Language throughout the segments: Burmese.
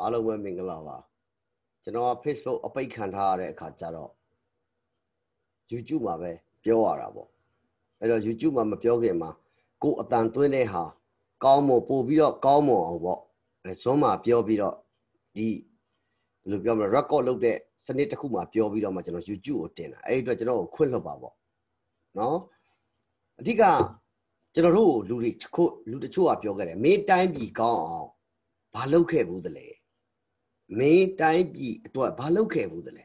အားလုံးပဲမင်္ဂလာပါကျွန်တော်က Facebook အပိတ်ခံထားရတဲ့အခါကျတော့ YouTube မှာပဲပြောရတာပေါ့အဲ့တော့ YouTube မှာမပြောခင်မှာကိုအတန်သွင်းတဲ့ဟာကောင်းမွန်ပို့ပြီးတော့ကောင်းမွန်အောင်ပေါ့အဲဇွန်းမှာ ပြောပြီးတော့ဒီဘယ်လိုပြောမလဲ record လုပ်တဲ့စနစ်တစ်ခုမှာပြောပြီးတော့မှကျွန်တော် YouTube ကိုတင်တာအဲ့အတွက်ကျွန်တော်ကိုခွင့်လွှတ်ပါပေါ့နော်အဓိကကျွန်တော်တို့လူတွေခုလူတချို့ကပြောခဲ့တယ်မင်းတိုင်းပြည်ကောင်းအောင်ဘာလုပ်ခဲ့ဘူးတလဲမင်းတိုင်းပြည်အတွက်ဘာလုပ်ခဲ့ဘူးသလဲ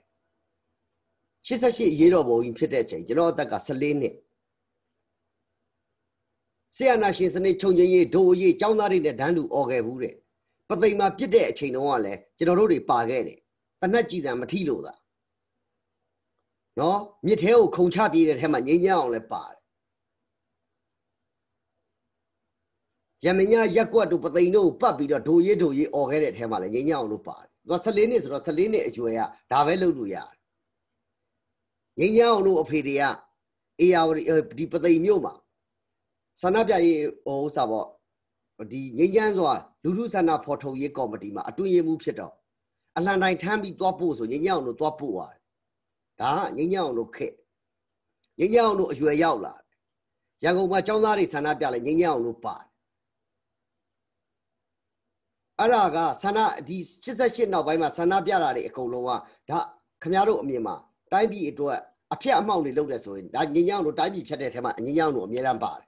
88ရေးတော်ဘုံကြီးဖြစ်တဲ့အချိန်ကျွန်တော်အသက်က14နှစ်ဆရာနာရှင်စနစ်ချုပ်ငြိမ်းရေးဒိုးရေးចောင်းသားတွေနဲ့ဒန်းတူអော်ခဲ့ဘူးတဲ့ပသိမ်မှာပြစ်တဲ့အချိန်တုန်းကလည်းကျွန်တော်တို့တွေပါခဲ့တယ်တနက်ကြည်စံမထီလို့သာနော်မြစ်ထဲကိုခုံချပြေးတဲ့ထဲမှာငိမ့်ညံ့အောင်လည်းပါတယ်ရမညာရက်ကွက်တို့ပသိမ်တို့ပတ်ပြီးတော့ဒိုရေးဒိုရေးអော်ခဲ့တဲ့ထဲမှာလည်းငိမ့်ညံ့အောင်လို့ပါတယ်သူက14နှစ်ဆိုတော့14နှစ်အရွယ်ကဒါပဲလုပ်လို့ရတယ်ငင်းချောင်းလို့အဖေတွေကအေယာဝတီဒီပသိမ်မြို့မှာဆန္ဒပြရေးဟိုဥစားပေါ့ဒီငင်းချမ်းဆိုတာလူလူဆန္ဒဖော်ထုတ်ရေးကော်မတီမှာအတွင်ရေးမှုဖြစ်တော့အလန်တိုင်းထမ်းပြီးသွားဖို့ဆိုငင်းချောင်းလို့သွားဖို့ပါတယ်ဒါကငင်းချောင်းလို့ခက်ငင်းချောင်းလို့အရွယ်ရောက်လာရန်ကုန်မှာចောင်းသားတွေဆန္ဒပြလဲငင်းချောင်းလို့ပါတယ်အဲ့ဒါကဆန္ဒဒီ88နောက်ပိုင်းမှာဆန္ဒပြတာတွေအကုန်လုံးကဒါခမရတို့အမြင်မှာတိုင်းပြည်အတွက်အဖျက်အမှောက်တွေလုပ်တယ်ဆိုရင်ဒါငင်းညောင်းတို့တိုင်းပြည်ဖြတ်တဲ့ထဲမှာငင်းညောင်းတို့အများရန်ပါတယ်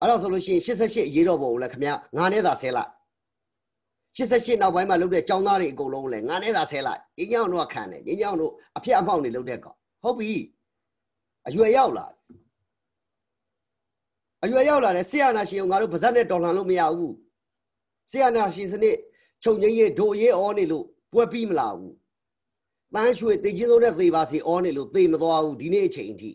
အဲ့တော့ဆိုလို့ရှိရင်88အရေးတော်ပုံကိုလည်းခမရငါနဲ့သာဆဲလိုက်88နောက်ပိုင်းမှာလုပ်တဲ့ចောင်းသားတွေအကုန်လုံးလည်းငါနဲ့သာဆဲလိုက်ငင်းညောင်းတို့ကခံတယ်ငင်းညောင်းတို့အဖျက်အမှောက်တွေလုပ်တဲ့ကောင်ဟုတ်ပြီအရွယ်ရောက်လာအရွယ်ရောက်လာတယ်ဆရာနာရှင်ကငါတို့ဗဇက်နဲ့တော်လှန်လို့မရဘူးဆီယနာရှိစနစ်ချုပ်ငိမ့်ရဲ့ဒိုရဲအောနေလို့ပွဲပြီးမလာဘူးတန်းရွှေသေချင်းစိုးနဲ့သေပါစီအောနေလို့သေမသွားဘူးဒီနေ့အချိန်အထိ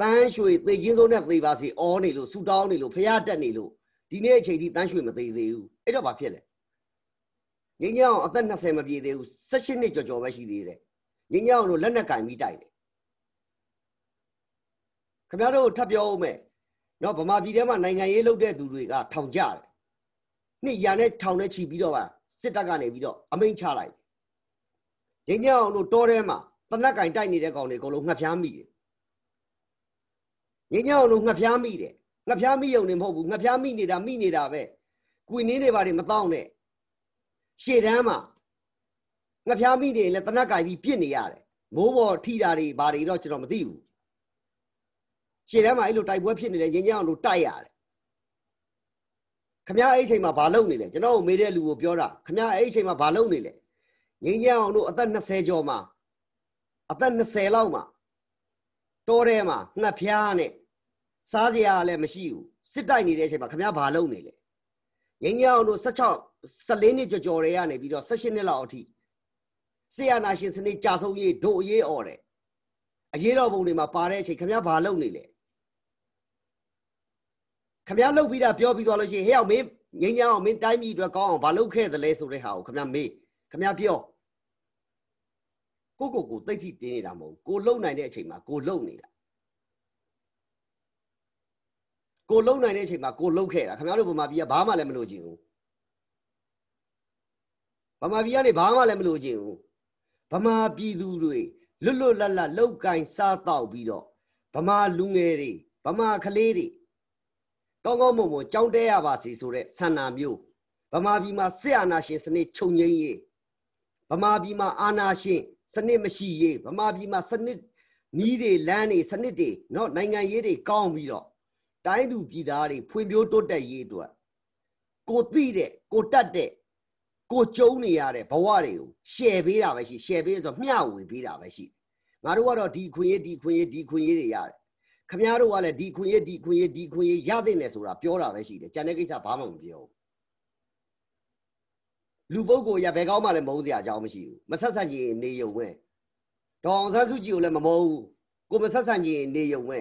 တန်းရွှေသေချင်းစိုးနဲ့သေပါစီအောနေလို့ဆူတောင်းနေလို့ဖျားတက်နေလို့ဒီနေ့အချိန်အထိတန်းရွှေမသေးသေးဘူးအဲ့တော့ဘာဖြစ်လဲငင်းညောင်အသက်20မပြည့်သေးဘူး18နှစ်ကျော်ကျော်ပဲရှိသေးတယ်ငင်းညောင်တို့လက်နဲ့ကင်ပြီးတိုက်တယ်ခင်ဗျားတို့ထပ်ပြောဦးမယ်နော်ဗမာပြည်ထဲမှာနိုင်ငံရေးလုပ်တဲ့သူတွေကထောင်ကြတယ်နှစ်ရာနဲ့ထောင်နဲ့ချီပြီးတော့ပါစစ်တပ်ကနေပြီးတော့အမိန်ချလိုက်ရင်းညောင်းတို့တောထဲမှာတနက်ကင်တိုက်နေတဲ့ကောင်တွေအကုန်လုံးငှက်ဖျားမိတယ်ရင်းညောင်းတို့ငှက်ဖျားမိတယ်ငှက်ဖျားမိရုံနဲ့မဟုတ်ဘူးငှက်ဖျားမိနေတာမိနေတာပဲကွင်နင်းတွေဘာတွေမတောင်းနဲ့ရှေ့တန်းမှာငှက်ဖျားမိနေရင်လည်းတနက်ကင်ပြီးပြစ်နေရတယ်မိုးပေါ်ထိတာတွေဘာတွေတော့ကျွန်တော်မသိဘူးရှေ့တန်းမှာအဲ့လိုတိုက်ပွဲဖြစ်နေတယ်ရင်းညောင်းတို့တိုက်ရတယ်ခမအဲ့အချိန်မှာဘာလုပ်နေလဲကျွန်တော်ကိုမေးတဲ့လူကိုပြောတာခမအဲ့အချိန်မှာဘာလုပ်နေလဲငင်းကြအောင်တို့အသက်20ကျော်မှာအသက်20လောက်မှာတောထဲမှာငှက်ဖျားနဲ့စားစရာလည်းမရှိဘူးစစ်တိုက်နေတဲ့အချိန်မှာခမဘာလုပ်နေလဲငင်းကြအောင်တို့16 14နှစ်ကျော်ကျော်တွေကနေပြီးတော့18နှစ်လောက်အထိဆေးရနာရှင်စနစ်ကြာဆုံးရေးဒို့အေးអော်တယ်အရေးတော်ပုံတွေမှာပါတဲ့အချိန်ခမဘာလုပ်နေလဲခမရလှုပ်ပြီးတာပြောပြီးသွားလို့ရှိရင်ဟဲ့အောင်မင်းငင်းချမ်းအောင်မင်းတိုင်းပြည်အတွက်ကောင်းအောင်ဘာလုပ်ခဲ့သလဲဆိုတဲ့ဟာကိုခမရမေးခမရပြောကိုကိုကိုတိတ်ထိတင်းနေတာမဟုတ်ကိုလှုပ်နိုင်တဲ့အချိန်မှာကိုလှုပ်နေတာကိုလှုပ်နိုင်တဲ့အချိန်မှာကိုလှုပ်ခဲ့တာခမရတို့ဗမာပြည်ကဘာမှလည်းမလို့ခြင်းဘူးဗမာပြည်ကနေဘာမှလည်းမလို့ခြင်းဘူးဗမာပြည်သူတွေလွတ်လွတ်လပ်လပ်လှုပ်ကင်စားတောက်ပြီးတော့ဗမာလူငယ်တွေဗမာကလေးတွေကောင်းကောင်းမွန်မွန်ကြောင်းတဲရပါစေဆိုတဲ့ဆန္ဒမျိုးဗမာပြည်မှာစစ်အာဏာရှင်စနစ်ချုပ်ငြိမ်းရေးဗမာပြည်မှာအာဏာရှင်စနစ်မရှိရေးဗမာပြည်မှာစနစ်နီးတွေလမ်းတွေစနစ်တွေเนาะနိုင်ငံရေးတွေကောင်းပြီးတော့တိုင်းသူပြည်သားတွေဖွံ့ဖြိုးတိုးတက်ရေးအတွက်ကိုသိတဲ့ကိုတတ်တဲ့ကိုကျုံနေရတဲ့ဘဝတွေကိုရှယ်ပေးတာပဲရှိရှယ်ပေးဆိုမျှဝေပေးတာပဲရှိငါတို့ကတော့ဒီခွင့်ရဒီခွင့်ရဒီခွင့်ရတွေရတယ်ခမည်းတော်ကလည်းဒီခွင့်ရဒီခွင့်ရဒီခွင့်ရရတဲ့နဲ့ဆိုတာပြောတာပဲရှိတယ်ကျန်တဲ့ကိစ္စဘာမှမပြောဘူးလူပုဂ္ဂိုလ်ရဘယ်ကောင်းမှလည်းမဟုတ်စရာအကြောင်းမရှိဘူးမဆက်ဆံကြရင်နေုံပဲဒေါအောင်ဆန်းစုကြည်ကိုလည်းမမုန်းဘူးကိုမဆက်ဆံကြရင်နေုံပဲ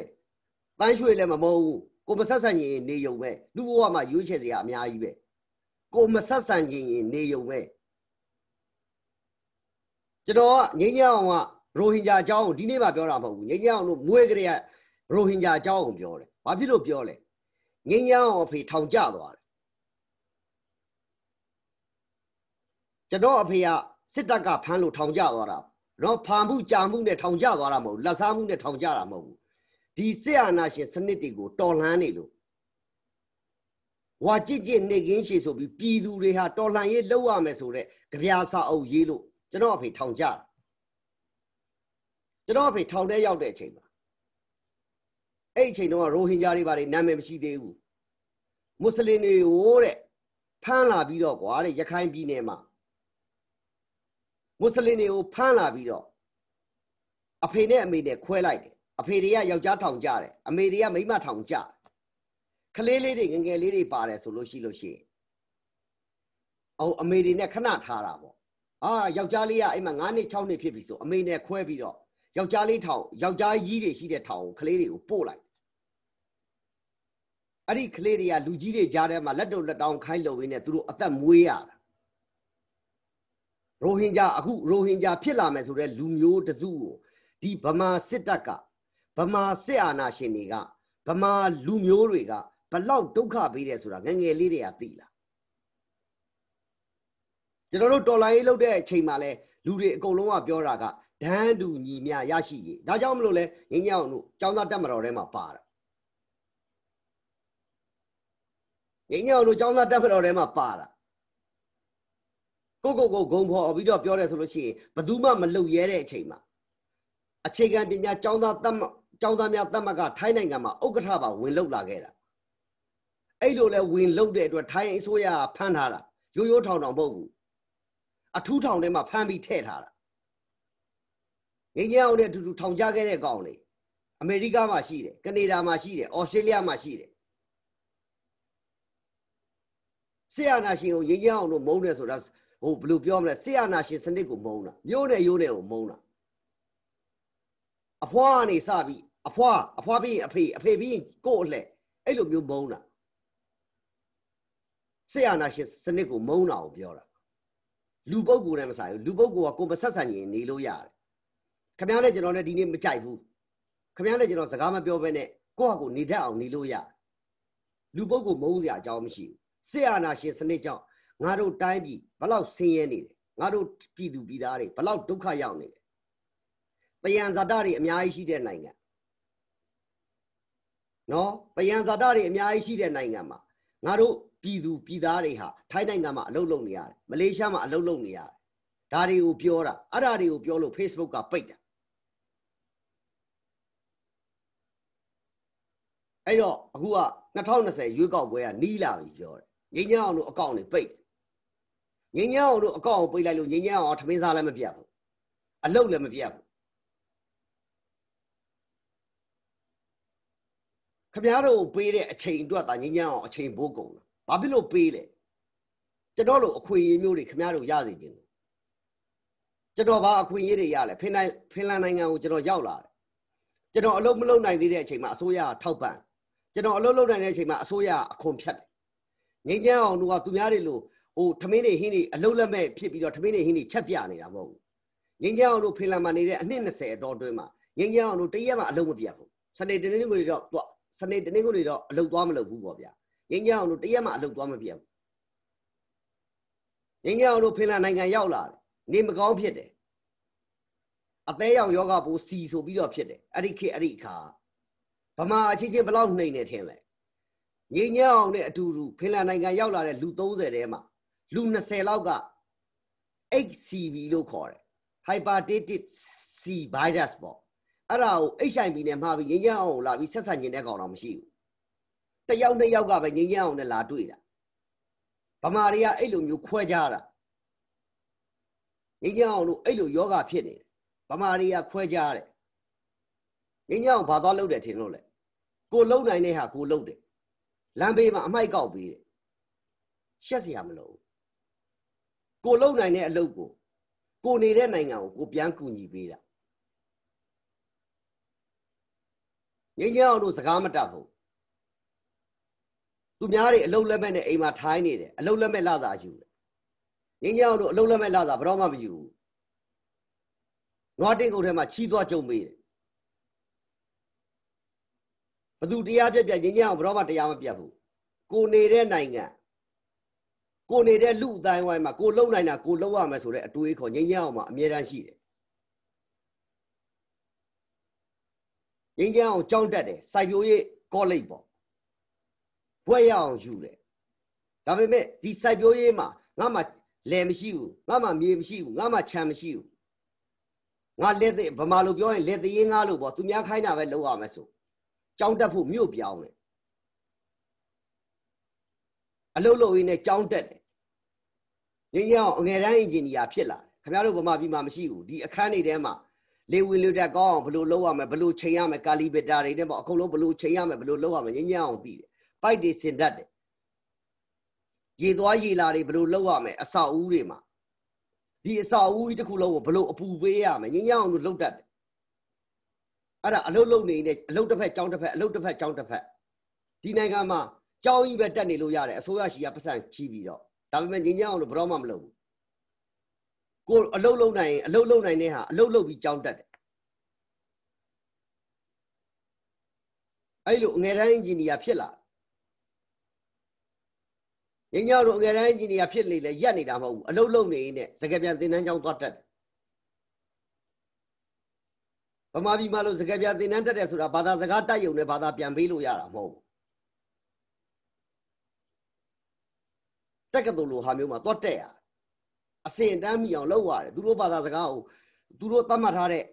တန်းရွှေလည်းမမုန်းဘူးကိုမဆက်ဆံကြရင်နေုံပဲလူဘဝမှာရွေးချယ်စရာအများကြီးပဲကိုမဆက်ဆံကြရင်နေုံပဲကျွန်တော်ကငင်းကြောင်ကရိုဟင်ဂျာအကြောင်းကိုဒီနေ့မှပြောတာမဟုတ်ဘူးငင်းကြောင်တို့မွေးကြရရိုဟင်ဂျာအကြောင်းကိုပြောတယ်ဘာဖြစ်လို့ပြောလဲငင်းချမ်းအောင်အဖေထောင်ကျသွားတယ်ကျွန်တော်အဖေကစစ်တပ်ကဖမ်းလို့ထောင်ကျသွားတာတော့ဖမ်းမှုကြာမှုနဲ့ထောင်ကျသွားတာမဟုတ်လက်စားမှုနဲ့ထောင်ကျတာမဟုတ်ဘူးဒီစစ်အာဏာရှင်စနစ်တွေကိုတော်လှန်နေလို့ဝါကြည့်ကြည့်နေကင်းရှည်ဆိုပြီးပြည်သူတွေဟာတော်လှန်ရေးလုပ်ရမယ်ဆိုတဲ့ကြပြာစာအုပ်ရေးလို့ကျွန်တော်အဖေထောင်ကျကျွန်တော်အဖေထောင်ထဲရောက်တဲ့အချိန်မှာအဲ့အချိန်တုန်းကရိုဟင်ဂျာတွေပါတယ်နာမည်မရှိသေးဘူးမွတ်စလင်တွေဟိုးတဲ့ဖမ်းလာပြီးတော့ကွာတဲ့ရခိုင်ပြည်နယ်မှာမွတ်စလင်တွေကိုဖမ်းလာပြီးတော့အဖေနဲ့အမေနဲ့ခွဲလိုက်တယ်အဖေတွေကယောက်ျားထောင်ကြတယ်အမေတွေကမိန်းမထောင်ကြကလေးလေးတွေငငယ်လေးတွေပါတယ်ဆိုလို့ရှိလို့ရှိရင်အော်အမေတွေနဲ့ခဏထားတာပေါ့အာယောက်ျားလေးကအိမ်မှာ9နှစ်6နှစ်ဖြစ်ပြီဆိုအမေနဲ့ခွဲပြီးတော့ယောက်ျားလေးထောင်ယောက်ျားကြီးတွေရှိတဲ့ထောင်ကလေးတွေကိုပို့လိုက်အဲ့ဒီကလေးတွေကလူကြီးတွေကြားထဲမှာလက်တုပ်လက်တောင်းခိုင်းလို့ရင်းနဲ့သူတို့အသက်မွေးရတာရိုဟင်ဂျာအခုရိုဟင်ဂျာဖြစ်လာမယ်ဆိုတဲ့လူမျိုးတစုကိုဒီဗမာစစ်တပ်ကဗမာစစ်အာဏာရှင်တွေကဗမာလူမျိုးတွေကဘလောက်ဒုက္ခပေးတယ်ဆိုတာငငယ်လေးတွေကသိလားကျွန်တော်တို့တော်လိုင်းရေးလုပ်တဲ့အချိန်မှာလဲလူတွေအကုန်လုံးကပြောတာကဒန်းတူညီမြရရှိရေးဒါကြောင့်မလို့လဲငင်းကြောင်တို့ចောင်းသားတက်မတော်ထဲမှာပါတာငိမ့်ညောင်တို့ចောင်းသားတက်ဖတော်ထဲမှာပါတာကိုကိုကိုဂုံခေါ်ပြီးတော့ပြောတယ်ဆိုလို့ရှိရင်ဘသူမှမလုတ်ရဲတဲ့အချိန်မှာအခြေခံပညာចောင်းသားတက်ကျောင်းသားများတက်မကထိုင်းနိုင်ငံမှာဥက္ကဋ္ဌပါဝင်လောက်လာခဲ့တာအဲ့လိုလဲဝင်လောက်တဲ့အတွက်ထိုင်းအစိုးရကဖမ်းထားတာရိုးရိုးထောင်ထောင်မဟုတ်ဘူးအထူးထောင်ထဲမှာဖမ်းပြီးထည့်ထားတာငင်းကြီးအောင်တဲ့အတူတူထောင်ကြခဲ့တဲ့ကောင်လေအမေရိကမှာရှိတယ်ကနေဒါမှာရှိတယ်အော်စတြေးလျမှာရှိတယ်ဆရာနာရှင်ကိုရေးချမ်းအောင်လို့မုန်းတယ်ဆိုတာဟိုဘယ်လိုပြောမလဲဆရာနာရှင်စနစ်ကိုမုန်းတာမျိုးနဲ့ရိုးနဲ့ကိုမုန်းတာအဖွားကနေစပြီးအဖွားအဖွားပြီးရင်အဖေအဖေပြီးရင်ကို့အလှအဲ့လိုမျိုးမုန်းတာဆရာနာရှင်စနစ်ကိုမုန်းတာကိုပြောတာလူပုဂ္ဂိုလ်နဲ့မဆိုင်ဘူးလူပုဂ္ဂိုလ်ကကိုယ်မဆက်ဆံရင်နေလို့ရတယ်ခင်ဗျားနဲ့ကျွန်တော်နဲ့ဒီနေ့မကြိုက်ဘူးခင်ဗျားနဲ့ကျွန်တော်စကားမပြောဘဲနဲ့ကိုယ့်ဟာကိုယ်နေတတ်အောင်နေလို့ရလူပုဂ္ဂိုလ်မုန်းစရာအကြောင်းမရှိဘူးစစ်အာဏာရှင်စနစ်ကြောင့်ငါတို့တိုင်းပြည်ဘလောက်ဆင်းရဲနေတယ်ငါတို့ပြည်သူပြည်သားတွေဘလောက်ဒုက္ခရောက်နေတယ်ပယံဇာတတွေအများကြီးရှိတဲ့နိုင်ငံနော်ပယံဇာတတွေအများကြီးရှိတဲ့နိုင်ငံမှာငါတို့ပြည်သူပြည်သားတွေဟာထိုင်းနိုင်ငံမှာအလုပ်လုပ်နေရတယ်မလေးရှားမှာအလုပ်လုပ်နေရတယ်ဒါတွေကိုပြောတာအဲ့ဒါတွေကိုပြောလို့ Facebook ကပိတ်တာအဲ့တော့အခုက2020ရွေးကောက်ပွဲကနီးလာပြီပြောတယ်ငိမ့်ညောင်းတို့အကောင့်တွေပိတ်ငိမ့်ညောင်းတို့အကောင့်ကိုပိတ်လိုက်လို့ငိမ့်ညောင်းအောင်ထမင်းစားလည်းမပြတ်ဘူးအလုပ်လည်းမပြတ်ဘူးခမားတို့ပေးတဲ့အချိန်အတွက်ဒါငိမ့်ညောင်းအောင်အချိန်ဘိုးကုန်တာဘာဖြစ်လို့ပေးလဲကျွန်တော်တို့အခွင့်အရေးမျိုးတွေခမားတို့ရစေခြင်းကျွန်တော်ဘာအခွင့်အရေးတွေရလဲဖင်နိုင်ဖင်လန်နိုင်ငံကိုကျွန်တော်ရောက်လာတယ်ကျွန်တော်အလုပ်မလုပ်နိုင်သေးတဲ့အချိန်မှာအစိုးရကထောက်ပံ့ကျွန်တော်အလုပ်လုပ်နိုင်တဲ့အချိန်မှာအစိုးရအခွန်ဖြတ်တယ်ငိမ့်ချမ်းအောင်တို့ကသူများတွေလို့ဟိုထမင်းတွေဟင်းတွေအလုံးလက်မဲ့ဖြစ်ပြီးတော့ထမင်းတွေဟင်းတွေချက်ပြနေတာမဟုတ်ဘူးငိမ့်ချမ်းအောင်တို့ဖင်လန်မှာနေတဲ့အနှစ်20အတော်အတွင်းမှာငိမ့်ချမ်းအောင်တို့တရက်မှအလုံးမပြတ်ဘူးစနေတနင်္ဂနွေတော့သူစနေတနင်္ဂနွေတော့အလုံးသွားမလုပ်ဘူးပေါ့ဗျာငိမ့်ချမ်းအောင်တို့တရက်မှအလုံးသွားမပြတ်ဘူးငိမ့်ချမ်းအောင်တို့ဖင်လန်နိုင်ငံရောက်လာတယ်နေမကောင်းဖြစ်တယ်အသေးရောင်ယောဂပိုးစီဆိုပြီးတော့ဖြစ်တယ်အဲ့ဒီခေအဲ့ဒီအခါဗမာအချင်းချင်းဘလောက်နှိမ့်နေထင်လဲငြိမ်းချမ်းအောင်နဲ့အတူတူဖင်လန်နိုင်ငံရောက်လာတဲ့လူ30ထဲမှာလူ20လောက်က HCV လို့ခေါ်တယ် Hepatitis C virus ပေါ့အဲ့ဒါကို HIV နဲ့မှားပြီးငြိမ်းချမ်းအောင်လာပြီးဆက်ဆံကျင်တဲ့ကောင်တော့မရှိဘူးတယောက်နဲ့ယောက်ကပဲငြိမ်းချမ်းအောင်နဲ့လာတွေ့တာဗမာတွေကအဲ့လိုမျိုးခွဲကြတာငြိမ်းချမ်းအောင်လို့အဲ့လိုယောဂဖြစ်နေတယ်ဗမာတွေကခွဲကြတယ်ငြိမ်းချမ်းအောင်ဘာသွားလုပ်တယ်ထင်လို့လဲကိုလုံနိုင်တဲ့ဟာကိုလုံတယ်လမ်းဘေးမှာအမိုက်ကောက်ပေးတယ်ရှက်စရာမလိုဘူးကိုလုံနိုင်တဲ့အလုပ်ကို ကိုနေတဲ့နိုင်ငံကိုကိုပြန်ကူညီပေးတာငင်းကြောင်တို့စကားမတတ်ဘူးသူများတွေအလုံလက်မဲ့နဲ့အိမ်မှာထိုင်းနေတယ်အလုံလက်မဲ့လာသာယူတယ်ငင်းကြောင်တို့အလုံလက်မဲ့လာသာဘယ်တော့မှမယူဘူးနွားတင်ကုန်ထဲမှာချီးသွားကြုံပေးတယ်ဘသူတရားပြက်ပြက်ငြင်းငြင်းအောင်ဘယ်တော့မှတရားမပြတ်ဘူးကိုနေတဲ့နိုင်ငံကိုနေတဲ့လူအတိုင်းဝိုင်းမှာကိုလုံနိုင်တာကိုလုံရမယ်ဆိုတဲ့အတွေးခေါ်ငြင်းငြင်းအောင်မှာအမြဲတမ်းရှိတယ်ငြင်းငြင်းအောင်ကြောင်းတက်တယ်စိုက်ပျိုးရေးကောလိပ်ပေါ့ဘွဲ့ရအောင်ယူတယ်ဒါပေမဲ့ဒီစိုက်ပျိုးရေးမှာငါမှလယ်မရှိဘူးငါမှမြေမရှိဘူးငါမှခြံမရှိဘူးငါလက်သေးဗမာလိုပြောရင်လက်သေးငါလို့ပေါ့သူများခိုင်းတာပဲလုပ်ရမယ်ဆိုကြောင်းတက်ဖို့မြို့ပြောင်းတယ်အလုတ်လုတ်ရင်းနဲ့ကြောင်းတက်တယ်ငင်းရအောင်အငယ်တန်းအင်ဂျင်နီယာဖြစ်လာတယ်ခင်ဗျားတို့ဗမာပြည်မှာမရှိဘူးဒီအခန်းတွေထဲမှာလေဝင်လေတက်ကောင်းအောင်ဘယ်လိုလုပ်ရမလဲဘယ်လိုချိန်ရမလဲကာလီဗီတာတွေနဲ့ပေါ့အကုန်လုံးဘယ်လိုချိန်ရမလဲဘယ်လိုလုပ်ရမလဲငင်းရအောင်သိတယ်ပိုက်တွေစင်တတ်တယ်ရေသွားရေလာတွေဘယ်လိုလုပ်ရမလဲအဆောက်အဦတွေမှာဒီအဆောက်အဦတစ်ခုလုံးကိုဘယ်လိုအပူပေးရမလဲငင်းရအောင်လို့လုပ်တတ်တယ်အဲ့ဒါအလုတ်လုံနေနေအလုတ်တစ်ဖက်ကြောင်းတစ်ဖက်အလုတ်တစ်ဖက်ကြောင်းတစ်ဖက်ဒီနိုင်ငံမှာကြောင်းကြီးပဲတက်နေလို့ရတယ်အစိုးရရှိရပတ်စံချီးပြီးတော့ဒါပေမဲ့ငင်းကြောင်းလို့ဘယ်တော့မှမလုပ်ဘူးကိုအလုတ်လုံနိုင်အလုတ်လုံနိုင်တဲ့ဟာအလုတ်လုံပြီးကြောင်းတက်တယ်အဲ့လိုငယ်တိုင်းအင်ဂျင်နီယာဖြစ်လာငင်းကြောင်းတို့ငယ်တိုင်းအင်ဂျင်နီယာဖြစ်လေလဲရက်နေတာမဟုတ်ဘူးအလုတ်လုံနေနေစကပြန်သင်တန်းကျောင်းသွားတက်တယ်ဗမာပြည်မှာလို့စကားပြသင်တန်းတက်တယ်ဆိုတာဘာသာစကားတိုက်ယုံနဲ့ဘာသာပြန်ပေးလို့ရတာမဟုတ်ဘူးတက်ကတူလိုဟာမျိုးမှာတော့တက်ရအစင်တန်းမိအောင်လုပ်ရတယ်သူတို့ဘာသာစကားကိုသူတို့သတ်မှတ်ထားတဲ့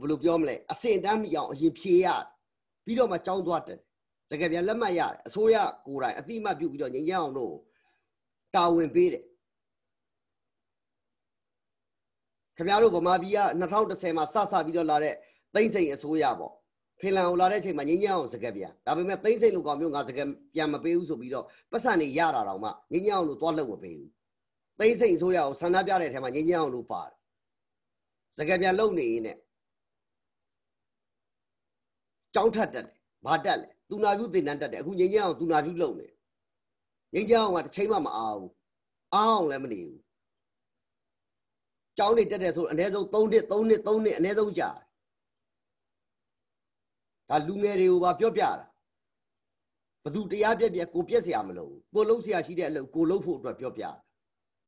ဘယ်လိုပြောမလဲအစင်တန်းမိအောင်အရင်ဖြေရပြီးတော့မှကြောင်းသွားတယ်စကားပြန်လက်မှတ်ရတယ်အစိုးရကိုယ်တိုင်အတိအမှတ်ပြုပြီးတော့ငြိမ်းချမ်းအောင်လို့တာဝန်ပေးတယ်ခင်ဗျားတို့ဗမာပြည်က2010မှာစစပြီးတော့လာတဲ့သိမ့်စိန်အစိုးရပေါ့ဖင်လန်ကိုလာတဲ့အချိန်မှာငင်းညောင်းအောင်စကက်ပြန်ဒါပေမဲ့သိမ့်စိန်လိုကောင်မျိုးငါစကက်ပြန်မပေးဘူးဆိုပြီးတော့ပတ်စံနေရတာတောင်မှငင်းညောင်းလို့သွားလုပ်မပေးဘူးသိမ့်စိန်အစိုးရကိုဆန္ဒပြတဲ့အချိန်မှာငင်းညောင်းလို့ပါတယ်စကက်ပြန်လုပ်နေရင်နဲ့ကြောင်းထက်တက်တယ်ဘာတက်လဲသူနာပြုတင်တန်းတက်တယ်အခုငင်းညောင်းသူနာပြုလုပ်နေငင်းညောင်းကတစ်ချိန်မှမအားဘူးအားအောင်လည်းမနေဘူးကျောင်းနေတက်တယ်ဆိုအနည်းဆုံး3နှစ်3နှစ်3နှစ်အနည်းဆုံးကြာဒါလူငယ်တွေကိုပါပြောပြတာဘသူတရားပြက်ပြက်ကိုပြက်เสียမလို့ကိုလုံးเสียရှိတဲ့အလုပ်ကိုလုံးဖို့အတွက်ပြောပြတာ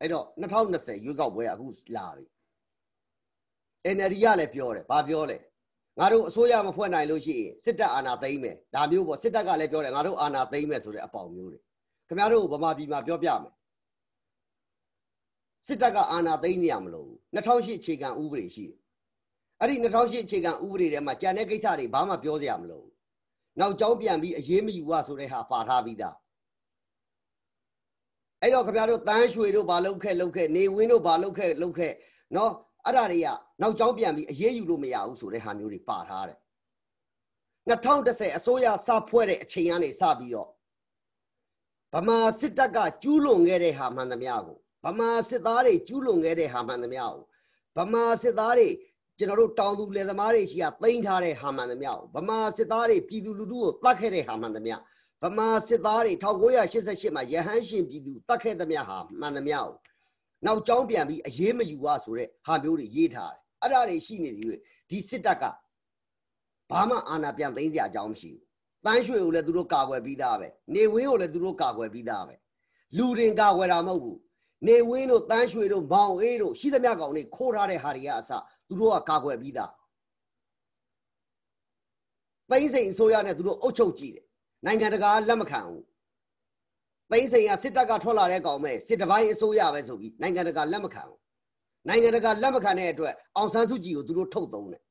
အဲ့တော့2020ရွေးကောက်ပွဲကအခုလာပြီ NLD ကလည်းပြောတယ်ဘာပြောလဲငါတို့အစိုးရမဖွဲ့နိုင်လို့ရှိရင်စစ်တပ်အာဏာသိမ်းမယ်ဒါမျိုးပေါ့စစ်တပ်ကလည်းပြောတယ်ငါတို့အာဏာသိမ်းမယ်ဆိုတဲ့အပေါင်မျိုးတွေခင်ဗျားတို့ဗမာပြည်မှာပြောပြမယ်စစ်တပ်ကအာဏာသိမ်းနေရမလို့2008အခြေခံဥပဒေရှိအဲ့ဒီ2008အခြေခံဥပဒေထဲမှာကြံတဲ့ကိစ္စတွေဘာမှပြောစရာမလိုနောက်ကြောင်းပြန်ပြီးအရေးမယူရဆိုတဲ့ဟာပါထားပြီးသားအဲ့တော့ခင်ဗျားတို့တန်းရွှေတို့ဘာလုပ်ခဲ့လုပ်ခဲ့နေဝင်းတို့ဘာလုပ်ခဲ့လုပ်ခဲ့နော်အဲ့ဒါတွေကနောက်ကြောင်းပြန်ပြီးအရေးယူလို့မရဘူးဆိုတဲ့ဟာမျိုးတွေပါထားတယ်2010အစိုးရစဖွဲ့တဲ့အချိန်ကနေစပြီးတော့ဗမာစစ်တပ်ကကျူးလွန်ခဲ့တဲ့ဟာမှန်သမျှကိုဗမာစစ်သားတွေကျူးလွန်ခဲ့တဲ့ဟာမှန်သမျှကိုဗမာစစ်သားတွေကျွန်တော်တို့တောင်သူလယ်သမားတွေရှိကတိမ့်ထားတဲ့ဟာမှန်သမျှကိုဗမာစစ်သားတွေပြည်သူလူထုကိုတတ်ခဲ့တဲ့ဟာမှန်သမျှဗမာစစ်သားတွေ1988မှာရဟန်းရှင်ပြည်သူတတ်ခဲ့သမျှဟာမှန်သမျှကိုနောက်ကြောင်းပြန်ပြီးအရေးမယူရဆိုတဲ့ဟာမျိုးတွေရေးထားတယ်အဲ့ဒါတွေရှိနေသေးတယ်ဒီစစ်တပ်ကဘာမှအာဏာပြန်သိမ်းစရာအကြောင်းမရှိဘူး။တန်းရွှေကိုလည်းသူတို့ကာကွယ်ပြီးသားပဲ။နေဝင်းကိုလည်းသူတို့ကာကွယ်ပြီးသားပဲ။လူတင်ကာကွယ်တာမဟုတ်ဘူးနေဝင်းတို့တန်းရွှေတို့ဘောင်အေးတို့ရှိသမျှကောင်တွေခိုးထားတဲ့ဟာတွေကအစသူတို့ကကာကွယ်ပြီးသားသိမ့်စိန်အစိုးရနဲ့သူတို့အုပ်ချုပ်ကြည့်တယ်နိုင်ငံတကာလက်မခံဘူးသိမ့်စိန်ကစစ်တပ်ကထွက်လာတဲ့ကောင်ပဲစစ်တပိုင်းအစိုးရပဲဆိုပြီးနိုင်ငံတကာလက်မခံဘူးနိုင်ငံတကာလက်မခံတဲ့အတွက်အောင်ဆန်းစုကြည်ကိုသူတို့ထုတ်သုံးတယ်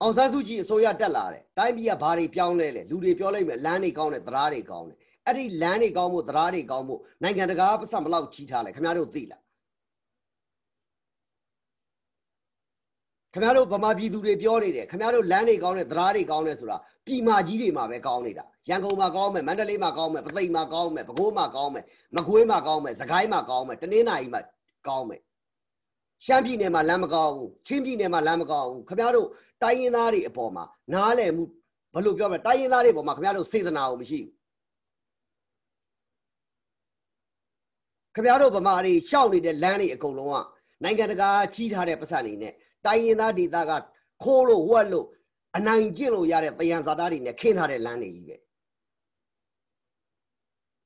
အောင်ဆန်းစုကြည်အစိုးရတက်လာတယ်တိုင်းပြည်ကဘာတွေပြောင်းလဲလဲလူတွေပြောလိုက်မယ်လမ်းတွေကောင်းတယ်သရားတွေကောင်းတယ်အဲ့ဒီလမ်းတွေကောင်းဖို့တရားတွေကောင်းဖို့နိုင်ငံတကာပတ်စံဘလောက်ကြီးထားလဲခင်ဗျားတို့သိလားခင်ဗျားတို့ဗမာပြည်သူတွေပြောနေတယ်ခင်ဗျားတို့လမ်းတွေကောင်းတယ်တရားတွေကောင်းတယ်ဆိုတာပြည်မာကြီးတွေမှာပဲကောင်းနေတာရန်ကုန်မှာကောင်းမယ်မန္တလေးမှာကောင်းမယ်ပသိမ်မှာကောင်းမယ်ပဲခူးမှာကောင်းမယ်မကွေးမှာကောင်းမယ်စကိုင်းမှာကောင်းမယ်တနင်္လာရီမှာကောင်းမယ်ရှမ်းပြည်နယ်မှာလမ်းမကောင်းဘူးချင်းပြည်နယ်မှာလမ်းမကောင်းဘူးခင်ဗျားတို့တိုင်းရင်းသားတွေအပေါ်မှာနားလည်မှုဘယ်လိုပြောမလဲတိုင်းရင်းသားတွေအပေါ်မှာခင်ဗျားတို့စေတနာကိုမရှိဘူးခင်ဗျားတို့ဗမာတွေရှောက်နေတဲ့လမ်းတွေအကုန်လုံးကနိုင်ငံတကာကြီးထားတဲ့ပတ်စံတွေနဲ့တိုင်းရင်းသားဒေသကခိုးလို့ဝက်လို့အနိုင်ကျင့်လို့ရတဲ့တယံဇာတာတွေနဲ့ခင်းထားတဲ့လမ်းတွေကြီးပဲ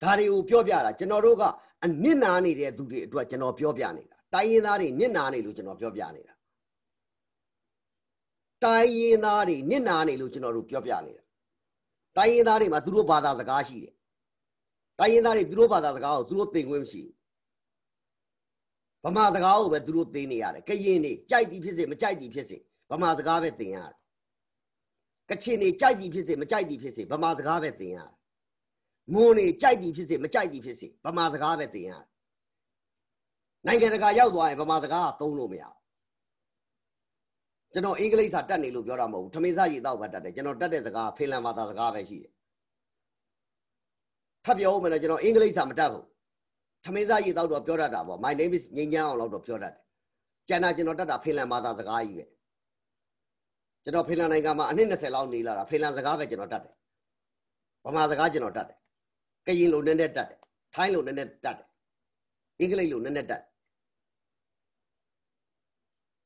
ဒါတွေကိုပြောပြတာကျွန်တော်တို့ကအနစ်နာနေတဲ့သူတွေအတွက်ကျွန်တော်ပြောပြနေတာတိုင်းရင်းသားတွေနစ်နာနေလို့ကျွန်တော်ပြောပြနေတာတိုင်းရင်းသားတွေနစ်နာနေလို့ကျွန်တော်တို့ပြောပြနေတာတိုင်းရင်းသားတွေမှာသူတို့ဘာသာစကားရှိတယ်တိုင်းရင်းသားတွေသူတို့ဘာသာစကားကိုသူတို့သင်ခွင့်မရှိဗမာစကားကိုပဲသူတို့သင်နေရတယ်ကရင်တွေကြိုက်သည်ဖြစ်စေမကြိုက်သည်ဖြစ်စေဗမာစကားပဲသင်ရတယ်ကချင်တွေကြိုက်သည်ဖြစ်စေမကြိုက်သည်ဖြစ်စေဗမာစကားပဲသင်ရတယ်မွန်တွေကြိုက်သည်ဖြစ်စေမကြိုက်သည်ဖြစ်စေဗမာစကားပဲသင်ရတယ်နိုင်ငံတကာရောက်သွားရင်ဗမာစကားကသုံးလို့မရဘူးကျွန်တော်အင်္ဂလိပ်စာတတ်နေလို့ပြောတာမဟုတ်ဘူးထမင်းစာရေးတော့ပဲတတ်တယ်ကျွန်တော်တတ်တဲ့စကားကဖိလန်ဘာသာစကားပဲရှိတယ်ဖတ်ပြောဦးမယ်လို့ကျွန်တော်အင်္ဂလိပ်စာမတတ်ဘူးထမင်းစားရေးတော့တော့ပြောတတ်တာပေါ့ my name is ငင်းချမ်းအောင်လို့တော့ပြောတတ်တယ်ကျန်တာကျွန်တော်တတ်တာဖိလန်ဘာသာစကားကြီးပဲကျွန်တော်ဖိလန်နိုင်ငံမှာအနည်း20လောက်နေလာတာဖိလန်စကားပဲကျွန်တော်တတ်တယ်ဗမာစကားကျွန်တော်တတ်တယ်ကရင်လိုနည်းနည်းတတ်တယ်ထိုင်းလိုနည်းနည်းတတ်တယ်အင်္ဂလိပ်လိုနည်းနည်းတတ်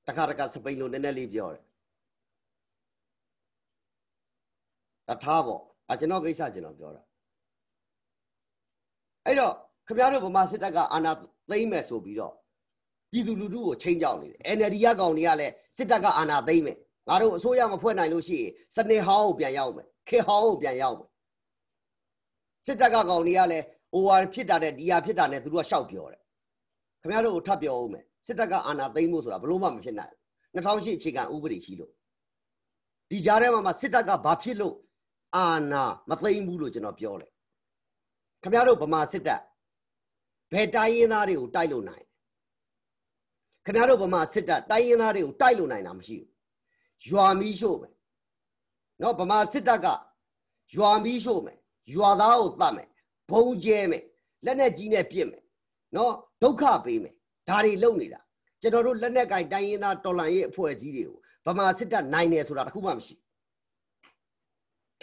တခါတခါစပိန်လိုနည်းနည်းလေးပြောတယ်တထားပေါ့အကျွန်တော်ကိစ္စကျွန်တော်ပြောတာအဲ့တော့ခင်ဗျားတို့ဗမာစစ်တပ်ကအာဏာသိမ်းမယ်ဆိုပြီးတော့ပြည်သူလူထုကိုချိန်ကြောက်နေတယ် NLD ရကောင်တွေကလည်းစစ်တပ်ကအာဏာသိမ်းမယ်ငါတို့အစိုးရမဖွဲ့နိုင်လို့ရှိရင်စနစ်ဟောင်းကိုပြန်ရောက်မယ်ခေဟောင်းကိုပြန်ရောက်မယ်စစ်တပ်ကကောင်တွေကလည်း OR ဖြစ်တာနဲ့ DR ဖြစ်တာနဲ့သူတို့ကရှောက်ပြောတယ်ခင်ဗျားတို့ကိုထပ်ပြောအောင်မယ်စစ်တပ်ကအာဏာသိမ်းဖို့ဆိုတာဘလို့မှမဖြစ်နိုင်ဘူး2008အခြေခံဥပဒေရှိလို့ဒီကြားထဲမှာမှစစ်တပ်ကဘာဖြစ်လို့အာဏာမသိမ်းဘူးလို့ကျွန်တော်ပြောတယ်ခင်ဗျားတို့ဗမာစစ်တပ်ဘယ်တိုင်းရင်းသားတွေကိုတိုက်လို့နိုင်ခင်ဗျားတို့ဗမာစစ်တပ်တိုင်းရင်းသားတွေကိုတိုက်လို့နိုင်တာမရှိဘူးရွာမီးရှို့မယ်နော်ဗမာစစ်တပ်ကရွာမီးရှို့မယ်ရွာသားကိုတတ်မယ်ဘုံကျဲမယ်လက်နဲ့ကြီးနဲ့ပြစ်မယ်နော်ဒုက္ခပေးမယ်ဒါတွေလုပ်နေတာကျွန်တော်တို့လက်နဲ့ကင်တိုင်းရင်းသားတော်လှန်ရေးအဖွဲ့အစည်းတွေကိုဗမာစစ်တပ်နိုင်တယ်ဆိုတာတခုမှမရှိ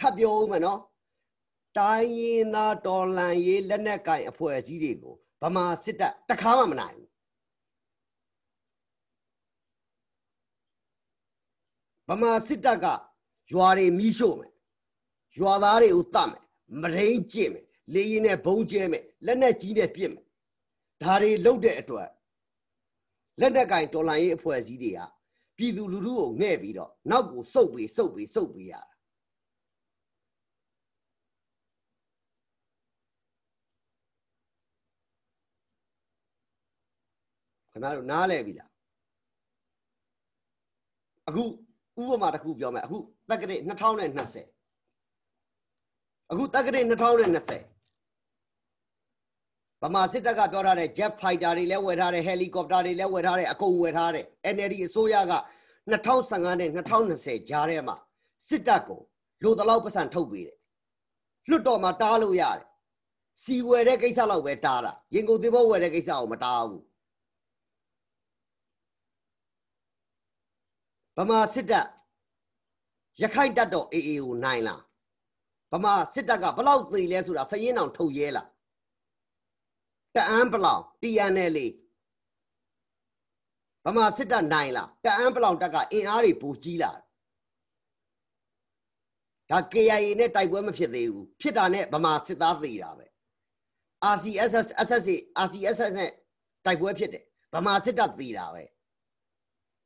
ထပ်ပြောဦးမယ်နော်တိုင်းရင်းသားတော်လှန်ရေးလက်နက်ကိုင်အဖွဲ့အစည်းတွေကိုဗမာစစ်တပ်တခါမှမနိုင်ဘူးဗမာစစ်တပ်ကရွာတွေမိရှို့မယ်ရွာသားတွေကိုတတ်မယ်မရိန်ကျင့်မယ်လေရင်နဲ့ဘုံကျဲမယ်လက်နက်ကြီးနဲ့ပြစ်မယ်ဒါတွေလုပ်တဲ့အတွက်လက်နက်ကင်တော်လှန်ရေးအဖွဲ့အစည်းတွေကပြည်သူလူထုကိုငဲ့ပြီးတော့နောက်ကိုစုပ်ပြီးစုပ်ပြီးစုပ်ပြီးရတာခင်ဗျားတို့နားလဲပြီလားအခုဥပမာတစ်ခုပြောမယ်အခုတက္ကရာ2020အခုတက္ကရာ2020ဗမာစစ်တပ်ကပြောထားတဲ့ jet fighter တွေလည်းဝယ်ထားတယ် helicopter တွေလည်းဝယ်ထားတယ်အကုန်ဝယ်ထားတယ် NLD အစိုးရက2015နဲ့2020ကြားထဲမှာစစ်တပ်ကိုလိုတလောက်ပတ်စံထုတ်ပေးတယ်လွတ်တော်မှာတားလို့ရတယ်စီဝယ်တဲ့ကိစ္စလောက်ပဲတားတာရင်ကုန်သဘောဝယ်တဲ့ကိစ္စအောင်မတားဘူးဗမာစစ်တပ်ရခိုင်တပ်တော် AA ကိုနိုင်လားဗမာစစ်တပ်ကဘလောက်သေလဲဆိုတာစရင်အောင်ထုတ်ရဲလားတအန်းဘလောက် TNL ဗမာစစ်တပ်နိုင်လားတအန်းဘလောက်တပ်ကအင်အားတွေပိုကြီးလာဒါ KIA နဲ့တိုက်ပွဲမဖြစ်သေးဘူးဖြစ်တာနဲ့ဗမာစစ်သားသေတာပဲ RCSS SSA RCSS နဲ့တိုက်ပွဲဖြစ်တယ်ဗမာစစ်တပ်သေတာပဲ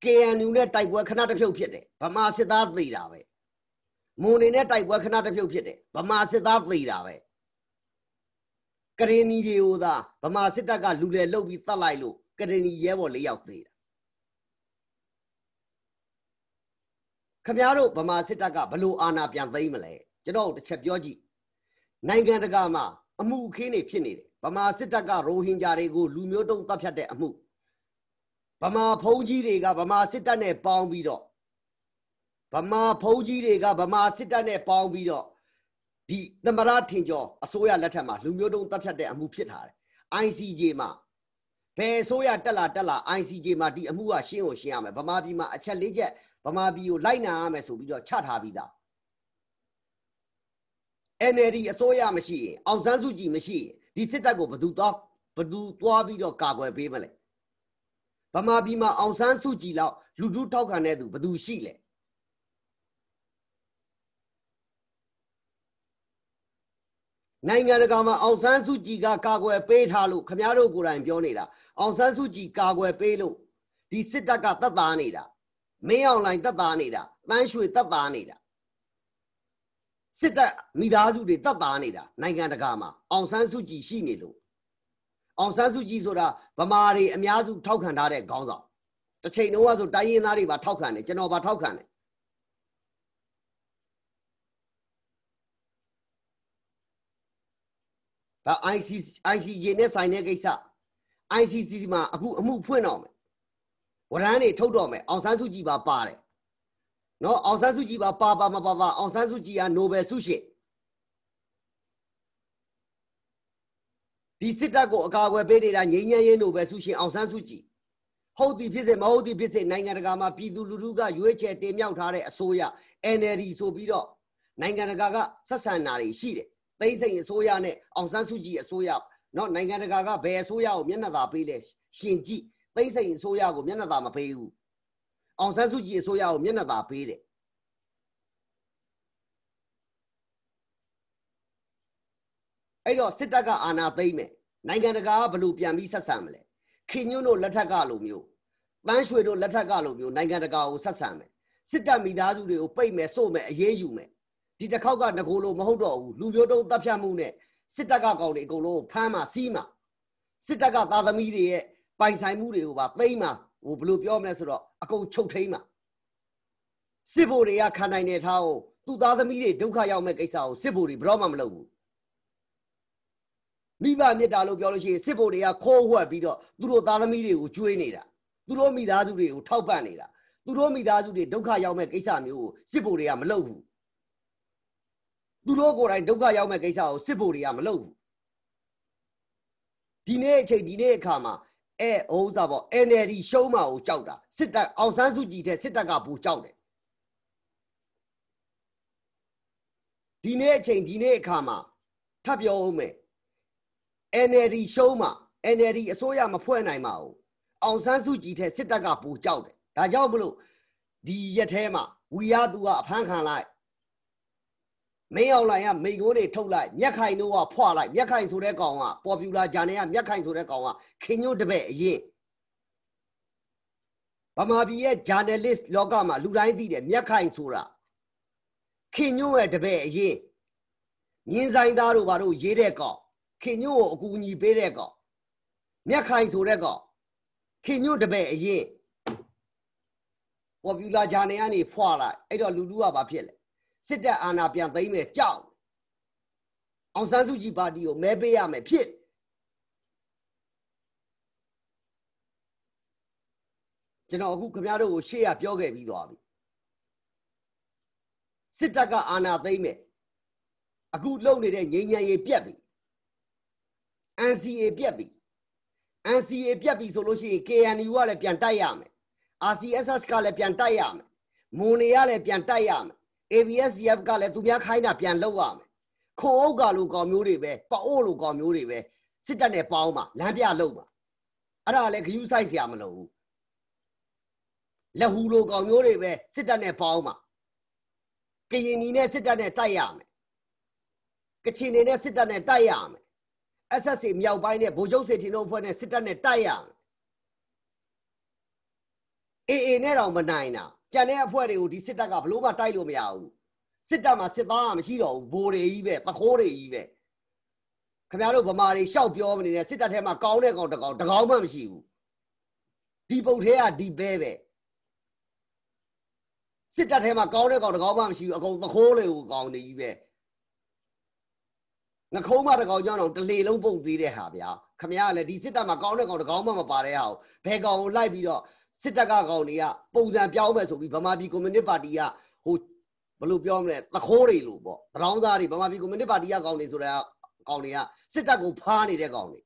KNU နဲ့တိုက်ပွဲခဏတစ်ဖြုတ်ဖြစ်တယ်ဗမာစစ်သားသေတာပဲမွန်နေနဲ့တိုက်ပွဲခဏတစ်ဖြုတ်ဖြစ်တယ်ဗမာစစ်သားသေတာပဲကရင်နီတွေကိုသာဗမာစစ်တပ်ကလူလယ်လုပ်ပြီးတတ်လိုက်လို့ကရင်နီရဲဘော်၄ယောက်သေတာခမည်းတော်ဗမာစစ်တပ်ကဘလို့အာဏာပြန်သိမ်းမလဲကျွန်တော်တစ်ချက်ပြောကြည့်နိုင်ငံတကာမှာအမှုအခင်းတွေဖြစ်နေတယ်ဗမာစစ်တပ်ကရိုဟင်ဂျာတွေကိုလူမျိုးတုံးတပ်ဖြတ်တဲ့အမှုဗမာဖုံးကြီးတွေကဗမာစစ်တပ်နဲ့ပေါင်းပြီးတော့ဗမာဖုံးကြီးတွေကဗမာစစ်တပ်နဲ့ပေါင်းပြီးတော့ဒီသမရထင်ကျော်အစိုးရလက်ထက်မှာလူမျိုးတုံးတပ်ဖြတ်တဲ့အမှုဖြစ်လာတယ် ICJ မှာဘယ်အစိုးရတက်လာတက်လာ ICJ မှာဒီအမှုကရှင်းကိုရှင်းရမယ်ဗမာပြည်မှာအချက်၄ချက်ဗမာပြည်ကိုလိုက်နာရမယ်ဆိုပြီးတော့ချထားပြီးသား NLD အစိုးရမရှိရင်အောင်ဆန်းစုကြည်မရှိရင်ဒီစစ်တပ်ကိုဘယ်သူသွားဘယ်သူသွားပြီးတော့ကာကွယ်ပေးမလဲဗမာပြည်မှာအောင်ဆန်းစုကြည်လောက်လူထုထောက်ခံတဲ့သူဘယ်သူရှိလဲနိုင်ငံတကာမှာအောင်ဆန်းစုကြည်ကကာကွယ်ပေးထားလို့ခမားတို့ကိုယ်တိုင်ပြောနေတာအောင်ဆန်းစုကြည်ကာကွယ်ပေးလို့ဒီစစ်တပ်ကတပ်သားနေတာမင်းအောင်လိုင်တပ်သားနေတာတန်းရွှေတပ်သားနေတာစစ်တပ်မိသားစုတွေတပ်သားနေတာနိုင်ငံတကာမှာအောင်ဆန်းစုကြည်ရှိနေလို့အောင်ဆန်းစုကြည်ဆိုတာဗမာတွေအများစုထောက်ခံထားတဲ့ခေါင်းဆောင်တစ်ချိန်လုံးကဆိုတိုင်းရင်းသားတွေပါထောက်ခံတယ်ကျွန်တော်ပါထောက်ခံတယ်ဒါ ICC ICJ နဲ့ဆိုင်တဲ့ကိစ္စ ICC မှာအခုအမှုဖွင့်တော့မယ်ဝရမ်းတွေထုတ်တော့မယ်အောင်ဆန်းစုကြည်ပါပါတယ်နော်အောင်ဆန်းစုကြည်ပါပါပါမပါပါအောင်ဆန်းစုကြည်ကနိုဘယ်ဆုရှင်ဒီစစ်တပ်ကိုအကာအကွယ်ပေးနေတာငြိမ်းချမ်းရေးလို့ပဲဆုရှင်အောင်ဆန်းစုကြည်ဟုတ်သည်ဖြစ်စေမဟုတ်သည်ဖြစ်စေနိုင်ငံတကာမှာပြည်သူလူထုကရွေးချယ်တင်မြှောက်ထားတဲ့အစိုးရ NLD ဆိုပြီးတော့နိုင်ငံတကာကဆက်ဆံတာတွေရှိတယ်။သိစိန်အစိုးရနဲ့အောင်ဆန်းစုကြည်အစိုးရเนาะနိုင်ငံတကာကဘယ်အစိုးရကိုမျက်နှာသာပေးလဲရှင်ကြည့်သိစိန်အစိုးရကိုမျက်နှာသာမပေးဘူး။အောင်ဆန်းစုကြည်အစိုးရကိုမျက်နှာသာပေးတယ်အဲ့တော့စစ်တပ်ကအာဏာသိမ်းမယ်နိုင်ငံတကာကဘလို့ပြန်ပြီးဆက်ဆံမလဲခင်ညွန့်တို့လက်ထက်ကလိုမျိုးပန်းရွှေတို့လက်ထက်ကလိုမျိုးနိုင်ငံတကာကိုဆက်ဆံမယ်စစ်တပ်မိသားစုတွေကိုပိတ်မယ်စို့မယ်အေးအေးယူမယ်ဒီတစ်ခေါက်ကငကိုလိုမဟုတ်တော့ဘူးလူမျိုးတုံးတပ်ဖြတ်မှုနဲ့စစ်တပ်ကကောင်တွေအကုန်လုံးဖမ်းမှာစီးမှာစစ်တပ်ကသာသမီတွေရဲ့ပိုင်ဆိုင်မှုတွေကိုပါသိမ်းမှာဟိုဘယ်လိုပြောမလဲဆိုတော့အကုန်ချုပ်ထိမ်းမှာစစ်ဘိုလ်တွေကခံနိုင်တဲ့ထားကိုသူ့သားသမီးတွေဒုက္ခရောက်မဲ့ကိစ္စကိုစစ်ဘိုလ်တွေဘယ်တော့မှမလုပ်ဘူးမိဘမေတ္တာလို့ပြောလို့ရှိရင်စစ်ဘုတ်တွေကခိုးဝှက်ပြီးတော့သူတို့သားသမီးတွေကိုကျွေးနေတာသူတို့မိသားစုတွေကိုထောက်ပံ့နေတာသူတို့မိသားစုတွေဒုက္ခရောက်မဲ့ကိစ္စမျိုးကိုစစ်ဘုတ်တွေကမလုပ်ဘူးသူတို့ကိုယ်တိုင်ဒုက္ခရောက်မဲ့ကိစ္စကိုစစ်ဘုတ်တွေကမလုပ်ဘူးဒီနေ့အချိန်ဒီနေ့အခါမှာအဲဥစ္စာပေါ့ NLD ရှုံးမှာကိုကြောက်တာစစ်တပ်အောင်ဆန်းစုကြည်တဲ့စစ်တပ်ကပူကြောက်တယ်ဒီနေ့အချိန်ဒီနေ့အခါမှာထပ်ပြောအောင်မယ် NLD ရှုံးမှာ NLD အစိုးရမဖွဲ့နိုင်ပါဘူးအောင်ဆန်းစုကြည်ထက်စစ်တပ်ကပူကြောက်တယ်ဒါကြောင့်မလို့ဒီရက်ထဲမှာဝီရသူကအဖမ်းခံလိုက်မင်းအောင်လိုင်ကမိန်ကုန်းတွေထုတ်လိုက်မြက်ခိုင်တို့ကဖွာလိုက်မြက်ခိုင်ဆိုတဲ့ကောင်ကပေါ်ပြူလာဂျာနယ်ကမြက်ခိုင်ဆိုတဲ့ကောင်ကခင်ညွန့်တပည့်အရင်ဗမာပြည်ရဲ့ journalist လောကမှာလူတိုင်းသိတယ်မြက်ခိုင်ဆိုတာခင်ညွန့်ရဲ့တပည့်အရင်မြင်းဆိုင်သားတို့ဘာလို့ရေးတဲ့ကောင်ခင်ညို့ကိုအကူအညီပေးတဲ့ကောင်မြက်ခိုင်ဆိုတဲ့ကောင်ခင်ညို့တပည့်အရေးပေါ်ပြူလာဂျာနယ်ကနေဖွာလိုက်အဲ့တော့လူလူကဘာဖြစ်လဲစစ်တပ်အာဏာပြန်သိမ်းမယ်ကြောက်အောင်ဆန်းစုကြည်ပါတီကိုမဲပေးရမယ်ဖြစ်ကျွန်တော်အခုခင်ဗျားတို့ကိုရှေ့ရပြောခဲ့ပြီးသွားပြီစစ်တပ်ကအာဏာသိမ်းမယ်အခုလုံနေတဲ့ငြိမ်းချမ်းရေးပြက်ပြီ NCA ပြက်ပြီ NCA ပြက်ပြီဆိုလို့ရှိရင် KNU ကလည်းပြန်တိုက်ရမယ် RCSS ကလည်းပြန်တိုက်ရမယ်မွန်နေကလည်းပြန်တိုက်ရမယ် ABSDF ကလည်းသူများခိုင်းတာပြန်လုပ်ရမယ်ခွန်အုပ်ကလိုကောင်မျိုးတွေပဲပအို့လိုကောင်မျိုးတွေပဲစစ်တပ်နဲ့ပေါင်းပါလမ်းပြလုပ်ပါအဲ့ဒါလည်းဂယူးဆိုင်စရာမလိုဘူးလက်ဟူလိုကောင်မျိုးတွေပဲစစ်တပ်နဲ့ပေါင်းပါကရင်နီနဲ့စစ်တပ်နဲ့တိုက်ရမယ်ကချင်နေနဲ့စစ်တပ်နဲ့တိုက်ရမယ် SSA မြောက်ပိုင်းနဲ့ဗိုလ်ချုပ်စေထင်းတို့အဖွဲ့နဲ့စစ်တပ်နဲ့တိုက်ရအေအေနဲ့တော့မနိုင်တာကြံတဲ့အဖွဲ့တွေကိုဒီစစ်တပ်ကဘလို့မှတိုက်လို့မရဘူးစစ်တပ်မှာစစ်သားကမရှိတော့ဘူးဗိုလ်တွေကြီးပဲသခိုးတွေကြီးပဲခင်ဗျားတို့ဗမာတွေရှောက်ပြောမနေနဲ့စစ်တပ်ထဲမှာကောင်းတဲ့ကောင်တကောင်တကောင်မှမရှိဘူးဒီပုတ်သေးကဒီပဲပဲစစ်တပ်ထဲမှာကောင်းတဲ့ကောင်တကောင်မှမရှိဘူးအကုန်သခိုးတွေကိုကောင်းနေကြီးပဲနှခုံးမတစ်ကောင်ကြောင့်တော့တလေလုံးပုတ်သေးတဲ့ဟာဗျာခမရကလည်းဒီစစ်တပ်မှာကောင်းတဲ့ကောင်တစ်ကောင်မှမပါတဲ့ဟာကိုဘယ်ကောင်ကိုလိုက်ပြီးတော့စစ်တပ်ကကောင်တွေကပုံစံပြောင်းမယ်ဆိုပြီးဗမာပြည်ကွန်မြူနစ်ပါတီကဟိုဘလို့ပြောမလဲသခိုးတွေလို့ပေါ့တရောင်းသားတွေဗမာပြည်ကွန်မြူနစ်ပါတီကကောင်တွေဆိုတော့ကောင်တွေကစစ်တပ်ကိုဖားနေတဲ့ကောင်တွေ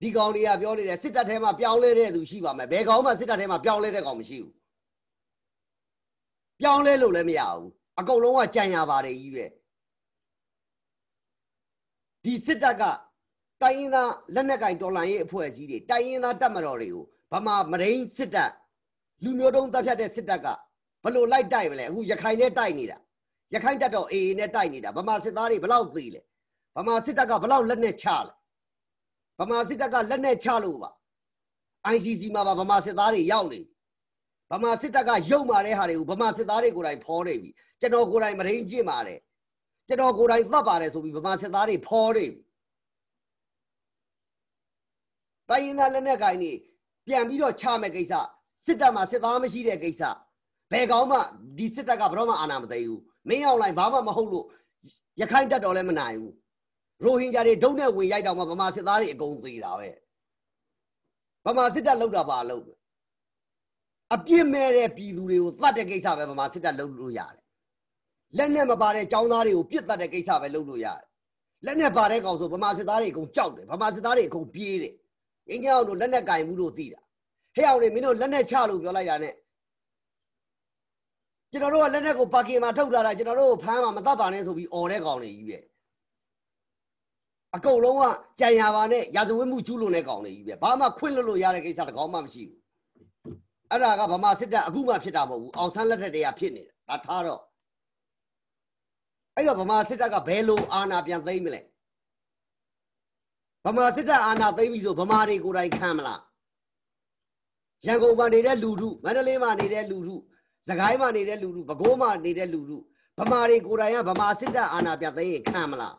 ဒီကောင်တွေကပြောနေတယ်စစ်တပ်ထဲမှာပြောင်းလဲတဲ့သူရှိပါမယ်ဘယ်ကောင်မှစစ်တပ်ထဲမှာပြောင်းလဲတဲ့ကောင်မရှိဘူးပြောင်းလဲလို့လည်းမရဘူးအကုန်လုံးကကြံရပါတယ်ကြီးပဲဒီစစ်တပ်ကတိုင်းရင်းသားလက်နက်ကင်တော်လှန်ရေးအဖွဲ့အစည်းတွေတိုင်းရင်းသားတပ်မတော်တွေကိုဗမာမရင်းစစ်တပ်လူမျိုးတုံးတပ်ဖြတ်တဲ့စစ်တပ်ကဘလို့လိုက်တိုက်မလဲအခုရခိုင်နဲ့တိုက်နေတာရခိုင်တပ်တော် AA နဲ့တိုက်နေတာဗမာစစ်သားတွေဘလောက်သေးလဲဗမာစစ်တပ်ကဘလောက်လက်နဲ့ချလဲဗမာစစ်တပ်ကလက်နဲ့ချလို့ပါ ICC မှာပါဗမာစစ်သားတွေရောက်နေပြီဗမာစစ်တပ်ကရုပ်မာတဲ့ဟာတွေကိုဗမာစစ်သားတွေကိုယ်တိုင်ဖော်နေပြီကျွန်တော်ကိုယ်တိုင်မရင်းကျင့်ပါတယ်ကျွန်တော်ကိုယ်တိုင်သတ်ပါတယ်ဆိုပြီးဗမာစစ်သားတွေဖော်နေပြီတိုင်းရင်းသားလက်နက်ကိုင်တွေပြန်ပြီးတော့ချမဲ့ကိစ္စစစ်တပ်မှာစစ်သားမရှိတဲ့ကိစ္စဘယ်ကောင်းမှဒီစစ်တပ်ကဘယ်တော့မှအာဏာမသိဘူးမင်းအောင်လိုက်ဘာမှမဟုတ်လို့ရခိုင်တပ်တော်လည်းမနိုင်ဘူးရိုဟင်ဂျာတွေဒုံးနဲ့ဝင်ရိုက်တော့မှဗမာစစ်သားတွေအကုန်သေးတာပဲဗမာစစ်တပ်လောက်တာပါလို့အပြစ်မဲ့တဲ့ပြည်သူတွေကိုတတ်တဲ့ကိစ္စပဲဗမာစစ်တပ်လုပ်လို့ရတယ်လက်နဲ့မပါတဲ့ចောင်းသားတွေကိုပြစ်တတ်တဲ့ကိစ္စပဲလုပ်လို့ရတယ်လက်နဲ့ပါတဲ့ကောင်ဆိုဗမာစစ်သားတွေအကုန်ကြောက်တယ်ဗမာစစ်သားတွေအကုန်ပြေးတယ်အင်းကြီးအောင်တို့လက်နဲ့ကင်မှုလို့သိတာဟဲ့အောင်တွေမင်းတို့လက်နဲ့ချလို့ပြောလိုက်တာနဲ့ကျွန်တော်တို့ကလက်နဲ့ကိုပါကင်မှာထုတ်လာတာကျွန်တော်တို့ဖမ်းမှာမတတ်ပါနဲ့ဆိုပြီးអော်တဲ့ကောင်တွေကြီးပဲအကုန်လုံးကကြံရပါနဲ့ရာဇဝတ်မှုကျူးလွန်တဲ့ကောင်တွေကြီးပဲဘာမှခွင့်လွတ်လို့ရတဲ့ကိစ္စတကောင်မှမရှိဘူးအဲ့ဒါကဗမာစစ်တပ်အခုမှဖြစ်တာမဟုတ်ဘူးအောင်ဆန်းလက်ထက်တည်းကဖြစ်နေတာဒါထားတော့အဲ့တော့ဗမာစစ်တပ်ကဘယ်လိုအာဏာပြန်သိမ်းမလဲဗမာစစ်တပ်အာဏာသိမ်းပြီဆိုဗမာတွေကိုယ်တိုင်ခံမလားရန်ကုန်မှာနေတဲ့လူထုမန္တလေးမှာနေတဲ့လူထုစကိုင်းမှာနေတဲ့လူထုပဲခူးမှာနေတဲ့လူထုဗမာတွေကိုယ်တိုင်ကဗမာစစ်တပ်အာဏာပြန်သိမ်းရင်ခံမလား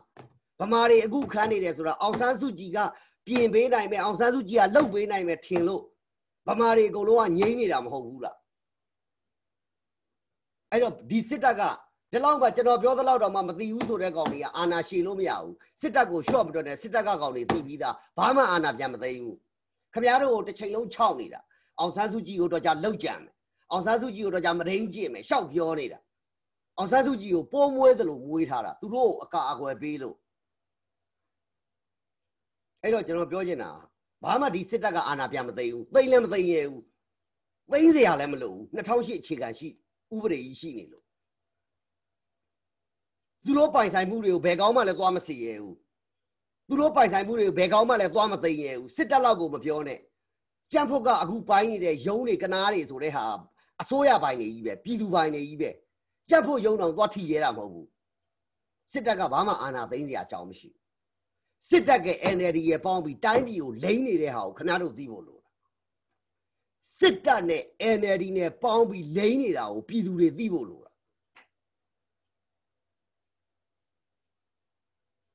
ဗမာတွေအခုခံနေတယ်ဆိုတော့အောင်ဆန်းစုကြည်ကပြင်ပေးနိုင်မယ်အောင်ဆန်းစုကြည်ကလှုပ်ပေးနိုင်မယ်ထင်လို့ဗမာတွေအကုန်လုံးကငြိမ်းနေတာမဟုတ်ဘူးလားအဲ့တော့ဒီစစ်တပ်ကဒီလောက်ကကျွန်တော်ပြောသလောက်တော့မှမသိဘူးဆိုတဲ့ကောင်တွေကအာဏာရှင်လို့မရဘူးစစ်တပ်ကိုရှော့မတော်တဲ့စစ်တပ်ကကောင်တွေသိပြီးသားဘာမှအာဏာပြန်မသိဘူးခမရတို့ကိုတစ်ချိန်လုံးခြောက်နေတာအောင်ဆန်းစုကြည်ကိုတော့ကြာလောက်ကြံမယ်အောင်ဆန်းစုကြည်ကိုတော့ကြာမရင်းကြည့်မယ်ရှောက်ပြောနေတာအောင်ဆန်းစုကြည်ကိုပိုးမွေးသလိုမွေးထားတာသူတို့အကာအကွယ်ပေးလို့အဲ့တော့ကျွန်တော်ပြောချင်တာဘာမှဒီစစ်တပ်ကအာဏာပြမသိဘူးသိမ့်လည်းမသိရဘူးသိမ့်စရာလည်းမလိုဘူး2008အခြေခံရှိဥပဒေကြီးရှိနေလို့သူတို့ပိုင်ဆိုင်မှုတွေကိုဘယ်ကောင်းမှလည်းသွားမစီရဘူးသူတို့ပိုင်ဆိုင်မှုတွေကိုဘယ်ကောင်းမှလည်းသွားမသိရဘူးစစ်တပ်လောက်ကိုမပြောနဲ့ကြံဖို့ကအခုပိုင်းနေတဲ့ရုံးတွေကနားတွေဆိုတဲ့ဟာအစိုးရပိုင်းနေကြီးပဲပြည်သူပိုင်းနေကြီးပဲကြံဖို့ရုံးတော်သွားထီရဲတာမဟုတ်ဘူးစစ်တပ်ကဘာမှအာဏာသိမ်းစရာအကြောင်းမရှိဘူးစစ်တပ်က NLD ရပေါင်းပြီးတိုင်းပြည်ကိုလိမ့်နေတဲ့ဟာကိုခင်ဗျားတို့သိဖို့လိုလားစစ်တပ်နဲ့ NLD နဲ့ပေါင်းပြီးလိမ့်နေတာကိုပြည်သူတွေသိဖို့လိုလား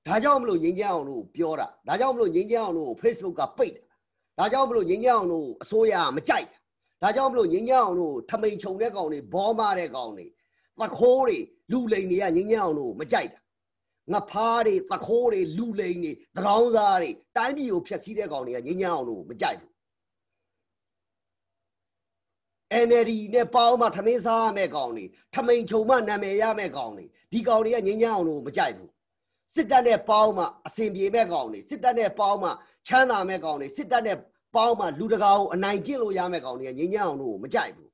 ဒါကြောင့်မလို့ငင်းကြအောင်လို့ပြောတာဒါကြောင့်မလို့ငင်းကြအောင်လို့ Facebook ကပိတ်တာဒါကြောင့်မလို့ငင်းကြအောင်လို့အစိုးရမကြိုက်တာဒါကြောင့်မလို့ငင်းကြအောင်လို့ထမိန်ခြုံတဲ့ကောင်တွေဘောမတဲ့ကောင်တွေသခိုးတွေလူလိန်တွေကငင်းကြအောင်လို့မကြိုက်တာငဖားတွေသခိုးတွေလူလိန်တွေတရောင်းစားတွေတိုင်းပြည်ကိုဖျက်ဆီးတဲ့ကောင်တွေကငင်းညမ်းအောင်လို့မကြိုက်ဘူး NLD နဲ့ပေါင်းမှထမင်းစားရမယ့်ကောင်တွေထမိန်ချုံမှနာမည်ရမယ့်ကောင်တွေဒီကောင်တွေကငင်းညမ်းအောင်လို့မကြိုက်ဘူးစစ်တပ်နဲ့ပေါင်းမှအစဉ်ပြေမဲ့ကောင်တွေစစ်တပ်နဲ့ပေါင်းမှချမ်းသာမဲ့ကောင်တွေစစ်တပ်နဲ့ပေါင်းမှလူတကာကိုအနိုင်ကျင့်လို့ရမယ့်ကောင်တွေကငင်းညမ်းအောင်လို့မကြိုက်ဘူး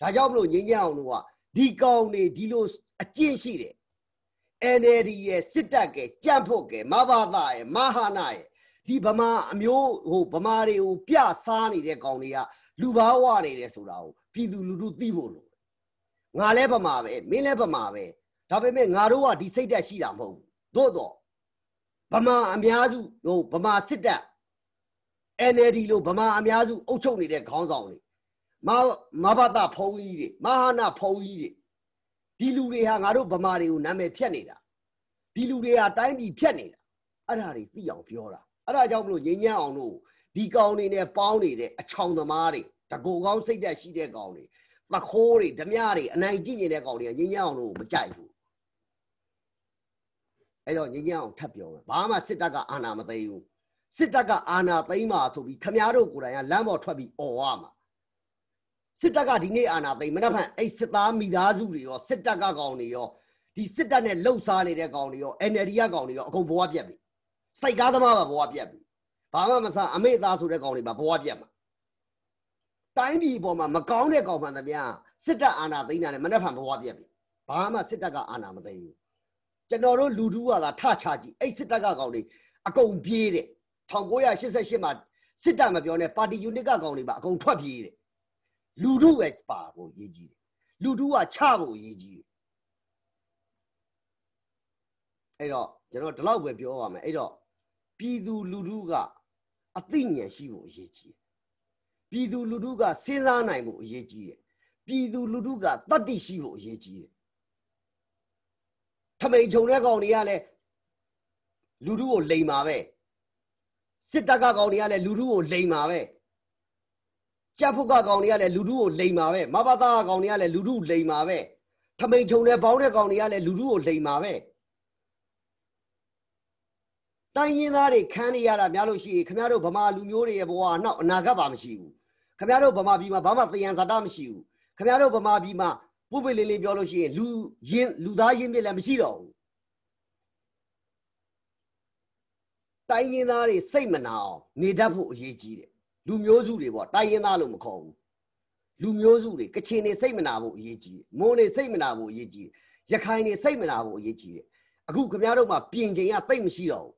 ဒါကြောင့်မလို့ငင်းညမ်းအောင်လို့ကဒီကောင်တွေဒီလိုအကျင့်ရှိတယ် NLD ရဲ့စစ်တပ်ကကြံ့ဖို့ကမဘာသာရဲ့မဟာနာရဲ့ဒီဗမာ အမျိုးဟိုဗမာတွေကိုပြစားနေတဲ့ကောင်တွေကလူဘာဝနေတယ်ဆိုတာကိုပြည်သူလူထုသိဖို့လိုငါလဲဗမာပဲမင်းလဲဗမာပဲဒါပေမဲ့ငါတို့ကဒီစိတ်ဓာတ်ရှိတာမဟုတ်ဘူးသို့တော့ဗမာအများစုဟိုဗမာစစ်တပ် NLD လို့ဗမာအများစုအုပ်ချုပ်နေတဲ့ခေါင်းဆောင်တွေမမဘာသာဖုံးကြီးတွေမဟာနာဖုံးကြီးတွေဒီလူတွေဟာငါတို့ဗမာတွေကိုနာမည်ဖြတ်နေတာဒီလူတွေဟာတိုင်းပြည်ဖြတ်နေတာအဲ့ဒါတွေသိအောင်ပြောတာအဲ့ဒါကြောင့်မလို့ငင်းညံ့အောင်လို့ဒီကောင်တွေနဲ့ပေါင်းနေတဲ့အချောင်သမားတွေတကူကောင်းစိတ်သက်ရှိတဲ့ကောင်တွေသခိုးတွေဓမြတွေအနိုင်ကျင့်နေတဲ့ကောင်တွေကငင်းညံ့အောင်လို့မကြိုက်ဘူးအဲ့တော့ငင်းညံ့အောင်ထပ်ပြောမယ်ဘာမှစစ်တပ်ကအာဏာမသိဘူးစစ်တပ်ကအာဏာသိမ်းမှာဆိုပြီးခမားတို့ကိုယ်တိုင်ကလမ်းပေါ်ထွက်ပြီးអော်ရမှာစစ်တပ်ကဒီနေ့အာဏာသိမ်းမနှက်ဖန်အဲ့စစ်သားမိသားစုတွေရောစစ်တပ်ကကောင်တွေရောဒီစစ်တပ်နဲ့လှုပ်ရှားနေတဲ့ကောင်တွေရော NLD ကကောင်တွေရောအကုန်ဘဝပြတ်ပြီစိုက်ကားသမားပါဘဝပြတ်ပြီဘာမှမဆအမေသားဆိုတဲ့ကောင်တွေပါဘဝပြတ်မှာတိုင်းပြည်ပေါ်မှာမကောင်းတဲ့ကောင်မှန်သမျှစစ်တပ်အာဏာသိမ်းတာနဲ့မနှက်ဖန်ဘဝပြတ်ပြီဘာမှစစ်တပ်ကအာဏာမသိမ်းဘူးကျွန်တော်တို့လူတူကသာထချကြည့်အဲ့စစ်တပ်ကကောင်တွေအကုန်ပြေးတယ်1988မှာစစ်တပ်မပြောနဲ့ပါတီယူနစ်ကကောင်တွေပါအကုန်ထွက်ပြေးတယ်လူတို့ပဲပါဖို့အရေးကြီးတယ်လူတို့ကချဖို့အရေးကြီးတယ်အဲ့တော့ကျွန်တော်ဒီလောက်ပဲပြောရမယ်အဲ့တော့ပြည်သူလူထုကအသိဉာဏ်ရှိဖို့အရေးကြီးတယ်ပြည်သူလူထုကစဉ်းစားနိုင်ဖို့အရေးကြီးတယ်ပြည်သူလူထုကတတ္တိရှိဖို့အရေးကြီးတယ်ထမိန်ခြုံတဲ့ကောင်တွေကလည်းလူထုကိုလိမ်ပါပဲစစ်တပ်ကကောင်တွေကလည်းလူထုကိုလိမ်ပါပဲကြက်ဖုတ်ကကောင်တွေကလည်းလူထုကိုလိမ်ပါပဲမဘာသာကောင်တွေကလည်းလူထုလိမ်ပါပဲထမိန်ချုံတဲ့ဘောင်းတဲ့ကောင်တွေကလည်းလူထုကိုလိမ်ပါပဲတိုင်းရင်းသားတွေခံနေရတာများလို့ရှိရင်ခင်ဗျားတို့ဗမာလူမျိုးတွေရဲ့ဘဝနောက်အနာဂတ်ပါမရှိဘူးခင်ဗျားတို့ဗမာပြည်မှာဘာမှတယံဇာတမရှိဘူးခင်ဗျားတို့ဗမာပြည်မှာပုပ္ပိလေးလေးပြောလို့ရှိရင်လူရင်းလူသားရင်းမြစ်လည်းမရှိတော့ဘူးတိုင်းရင်းသားတွေစိတ်မနာအောင်နေတတ်ဖို့အရေးကြီးတယ်လူမျိုးစုတွေပေါ့တိုင်းရင်းသားလို့မခေါ်ဘူးလူမျိုးစုတွေကချင်တွေစိတ်မနာဖို့အရေးကြီးတယ်မွန်တွေစိတ်မနာဖို့အရေးကြီးတယ်ရခိုင်တွေစိတ်မနာဖို့အရေးကြီးတယ်အခုခင်ဗျားတို့မှာပြင်ကျင်ရတိတ်မရှိတော့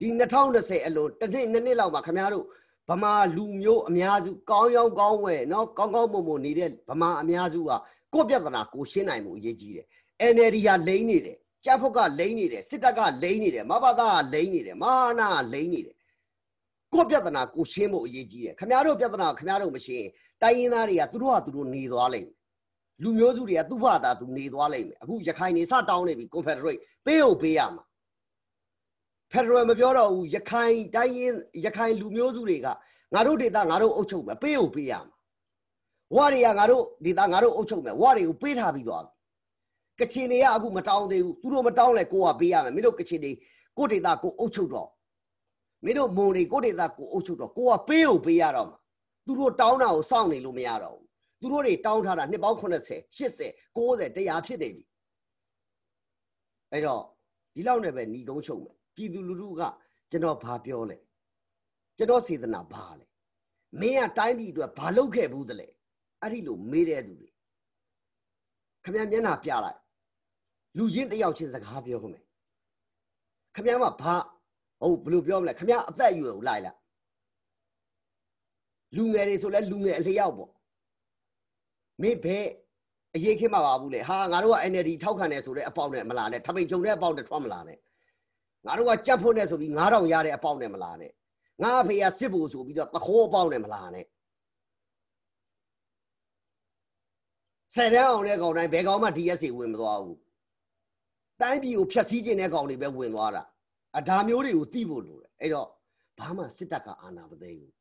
ဘူးဒီ2020အလွန်တစ်နှစ်နှစ်နှစ်လောက်မှာခင်ဗျားတို့ဗမာလူမျိုးအများစုကောင်းရောင်းကောင်းဝယ်နော်ကောင်းကောင်းမွန်မွန်နေတဲ့ဗမာအများစုကကိုယ့်ပြဿနာကိုရှင်းနိုင်မှုအရေးကြီးတယ် NLD ကလိမ့်နေတယ်ကြက်ဖုတ်ကလိမ့်နေတယ်စစ်တပ်ကလိမ့်နေတယ်မဘာသာကလိမ့်နေတယ်မဟာနာကလိမ့်နေတယ်ကိုပြဿနာကိုရှင်းဖို့အရေးကြီးတယ်ခင်ဗျားတို့ပြဿနာခင်ဗျားတို့မရှင်းတိုင်းရင်းသားတွေကသူတို့ဟာသူတို့နေသွားလိမ့်မယ်လူမျိုးစုတွေကသူ့ဘာသာသူနေသွားလိမ့်မယ်အခုရခိုင်နေစတောင်းနေပြီကွန်ဖက်ဒရိတ်ပေးဟုတ်ပေးရမှာဖက်ဒရယ်မပြောတော့ဘူးရခိုင်တိုင်းရင်းရခိုင်လူမျိုးစုတွေကငါတို့ဒေသငါတို့အုပ်ချုပ်မယ်ပေးဟုတ်ပေးရမှာဝါတွေကငါတို့ဒေသငါတို့အုပ်ချုပ်မယ်ဝါတွေကိုပေးထားပြီးသွားပြီကချင်တွေကအခုမတောင်းသေးဘူးသူတို့မတောင်းလဲကိုကပေးရမယ်မင်းတို့ကချင်တွေကိုဒေသကိုအုပ်ချုပ်တော့မင်းတို့မုံတွေကိုဒေသကိုအုပ်ချုပ်တော့ကိုကပေးကိုပေးရတော့မှာသူတို့တောင်းတာကိုစောင့်နေလို့မရတော့ဘူးသူတို့တွေတောင်းထားတာနှစ်ပေါင်း80 80 90 100ဖြစ်နေပြီအဲ့တော့ဒီလောက်နဲ့ပဲညီကုန်းချုပ်မယ်ပြည်သူလူထုကကျွန်တော်ဘာပြောလဲကျွန်တော်စေတနာဘာလဲမင်းကတိုင်းပြည်အတွက်ဘာလုပ်ခဲ့ဘူးသလဲအဲ့ဒီလိုမေးတဲ့သူတွေခမမျက်နှာပြလိုက်လူချင်းတယောက်ချင်းစကားပြောမယ်ခမမှာဘာဟုတ်ဘယ်လိုပြောမလဲခမအသက်အရွယ်ကိုလိုက်လိုက်လူငယ်တွေဆိုလဲလူငယ်အလျောက်ပေါ့မေဘဲအရေးခင်မှာပါဘူးလေဟာငါတို့က NLD ထောက်ခံတယ်ဆိုတဲ့အပေါက်နဲ့မလာနဲ့ထမိန်ဂျုံတဲ့အပေါက်နဲ့ထွက်မလာနဲ့ငါတို့ကကြက်ဖို့နဲ့ဆိုပြီး9000ရတဲ့အပေါက်နဲ့မလာနဲ့ငါအဖေကစစ်ဖို့ဆိုပြီးတော့သခိုးအပေါက်နဲ့မလာနဲ့ဆယ်တန်းအောင်တဲ့ကောင်တိုင်းဘယ်ကောင်မှ DSA ဝင်မသွားဘူးတိုင်းပြည်ကိုဖျက်ဆီးခြင်းတဲ့ကောင်တွေပဲဝင်သွားတာအဒါမျိုးတွေကိုသိဖို့လိုတယ်အဲ့တော့ဘာမှစစ်တပ်ကအာဏာမသိဘူး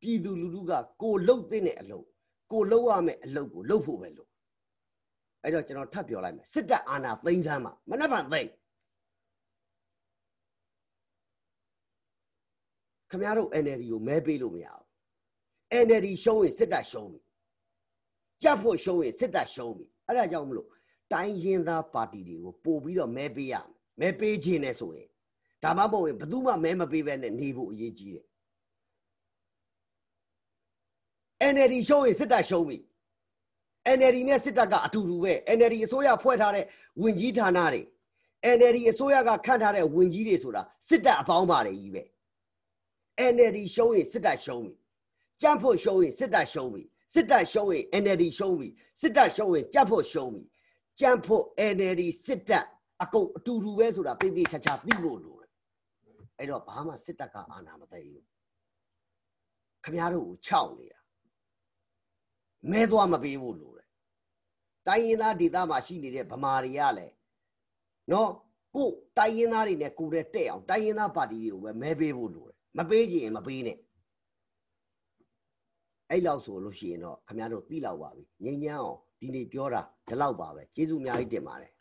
ပြည်သူလူထုကကိုလှုပ်သိတဲ့အလုပ်ကိုလှုပ်ရမယ့်အလုပ်ကိုလှုပ်ဖို့ပဲလို့အဲ့တော့ကျွန်တော်ထပ်ပြောလိုက်မယ်စစ်တပ်အာဏာသိမ်းစမ်းပါမနှက်ပါသိမ်းခမရတို့ NLD ကိုမဲပေးလို့မရဘူး NLD ရှုံးရင်စစ်တပ်ရှုံးပြီကြက်ဖို့ရှုံးရင်စစ်တပ်ရှုံးပြီအဲ့ဒါကြောင့်မလို့တိုင်းရင်းသားပါတီတွေကိုပို့ပြီးတော့မဲပေးရမယ်မဲပေးခြင်းနဲ့ဆိုရင်ဒါမှမဟုတ်ရင်ဘယ်သူမှမဲမပေးပဲနဲ့နေဖို့အရေးကြီးတယ် NLD ရှုံးရင်စစ်တပ်ရှုံးပြီ NLD နဲ့စစ်တပ်ကအတူတူပဲ NLD အစိုးရဖွဲ့ထားတဲ့ဝင်ကြီးဌာနတွေ NLD အစိုးရကခန့်ထားတဲ့ဝင်ကြီးတွေဆိုတာစစ်တပ်အပေါင်းပါတယ်ကြီးပဲ NLD ရှုံးရင်စစ်တပ်ရှုံးပြီကြံ့ဖို့ရှုံးရင်စစ်တပ်ရှုံးပြီစစ်တပ်ရှုံးရင် NLD ရှုံးပြီစစ်တပ်ရှုံးရင်ကြံ့ဖို့ရှုံးပြီကြံ့ဖို့ NLD စစ်တပ်အကုန်အတူတူပဲဆိုတာသိသိချာချာသိဖို့လိုအဲ့တော့ဘာမှစစ်တပ်ကအာဏာမသိဘူးခမားတို့ကိုခြောက်နေတာမဲသွားမပေးဘူးလို့တယ်တိုင်းရင်းသားဒေသမှာရှိနေတဲ့ဗမာတွေကလည်းနော်ကိုတိုင်းရင်းသားတွေနဲ့ကိုတဲ့တဲ့အောင်တိုင်းရင်းသားပါတီတွေကိုပဲမဲပေးဖို့လိုတယ်မပေးချင်မပေးနဲ့အဲ့လောက်ဆိုလို့ရှိရင်တော့ခင်ဗျားတို့သိလောက်ပါပြီငြိမ်းချမ်းအောင်ဒီနေ့ပြောတာဒီလောက်ပါပဲကျေးဇူးအများကြီးတင်ပါတယ်